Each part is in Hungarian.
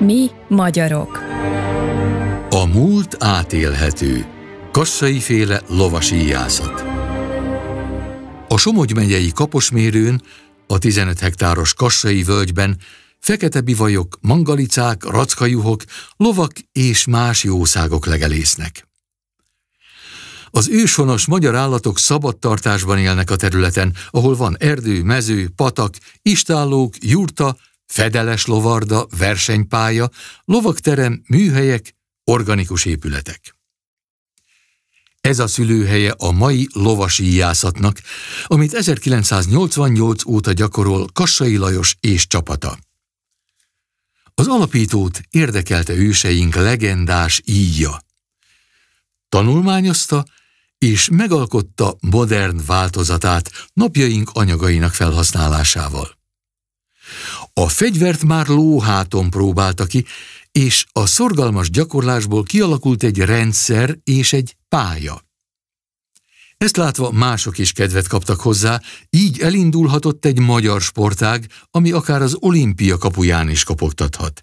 Mi magyarok. A múlt átélhető. Kassai féle lovasi jászat. A Somogy megyei Kaposmérőn, a 15 hektáros Kassai völgyben fekete bivajok, mangalicák, rackajuhok, lovak és más jószágok legelésznek. Az őshonos magyar állatok szabadtartásban élnek a területen, ahol van erdő, mező, patak, istállók, jurta, fedeles lovarda, versenypálya, lovakterem, műhelyek, organikus épületek. Ez a szülőhelye a mai íjászatnak, amit 1988 óta gyakorol Kassai Lajos és csapata. Az alapítót érdekelte őseink legendás íja. Tanulmányozta és megalkotta modern változatát napjaink anyagainak felhasználásával. A fegyvert már lóháton próbálta ki, és a szorgalmas gyakorlásból kialakult egy rendszer és egy pálya. Ezt látva mások is kedvet kaptak hozzá, így elindulhatott egy magyar sportág, ami akár az olimpia kapuján is kapogtathat.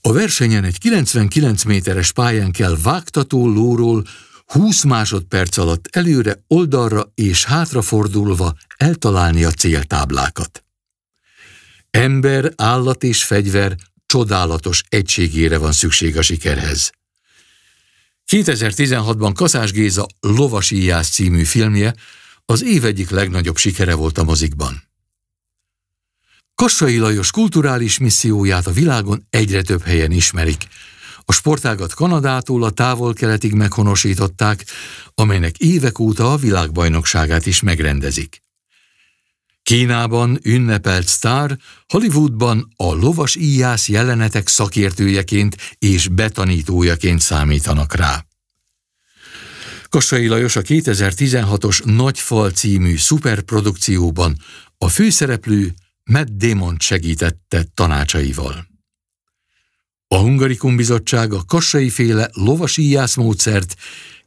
A versenyen egy 99 méteres pályán kell vágtató lóról 20 másodperc alatt előre, oldalra és hátrafordulva eltalálni a céltáblákat. Ember, állat és fegyver csodálatos egységére van szükség a sikerhez. 2016-ban Kaszás Géza Lovas Ijász című filmje az év egyik legnagyobb sikere volt a mozikban. Kassai Lajos kulturális misszióját a világon egyre több helyen ismerik. A sportágat Kanadától a távol-keletig meghonosították, amelynek évek óta a világbajnokságát is megrendezik. Kínában ünnepelt sztár, Hollywoodban a lovas íjász jelenetek szakértőjeként és betanítójaként számítanak rá. Kassai Lajos a 2016-os Nagyfal című szuperprodukcióban a főszereplő Matt Damon segítette tanácsaival. A Hungarikum Bizottság a Kassai féle lovas íjász módszert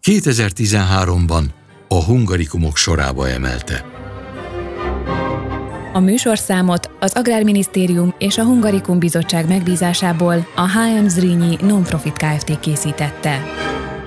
2013-ban a hungarikumok sorába emelte. A műsorszámot az Agrárminisztérium és a Hungarikum Bizottság megbízásából a HM Zrínyi Nonprofit Kft. készítette.